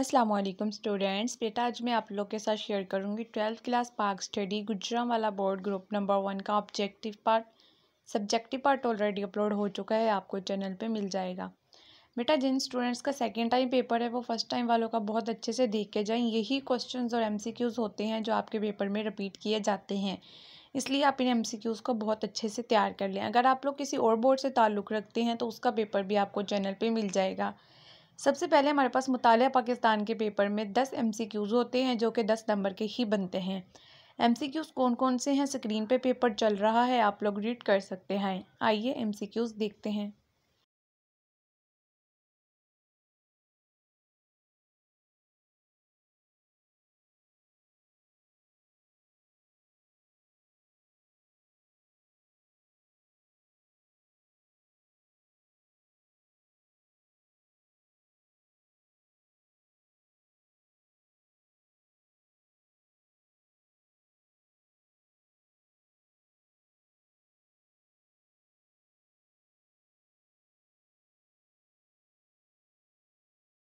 Aslam students बेटा आज मैं आप लोग के साथ शेयर करूंगी ट्वेल्थ क्लास पार्क स्टडी गुजरा वाला बोर्ड ग्रुप नंबर वन का objective part subjective part already upload हो चुका है आपको चैनल पे मिल जाएगा बेटा जिन स्टूडेंट्स का सेकेंड टाइम पेपर है वो फर्स्ट टाइम वालों का बहुत अच्छे से देख के जाएँ यही क्वेश्चन और एम होते हैं जो आपके पेपर में रिपीट किए जाते हैं इसलिए आप इन एम को बहुत अच्छे से तैयार कर लें अगर आप लोग किसी और बोर्ड से ताल्लुक़ रखते हैं तो उसका पेपर भी आपको चैनल पर मिल जाएगा सबसे पहले हमारे पास मुताल पाकिस्तान के पेपर में दस एम सी क्यूज़ होते हैं जो कि दस नंबर के ही बनते हैं एम सी क्यूज़ कौन कौन से हैं स्क्रीन पे पेपर चल रहा है आप लोग रीड कर सकते हैं आइए एम सी क्यूज़ देखते हैं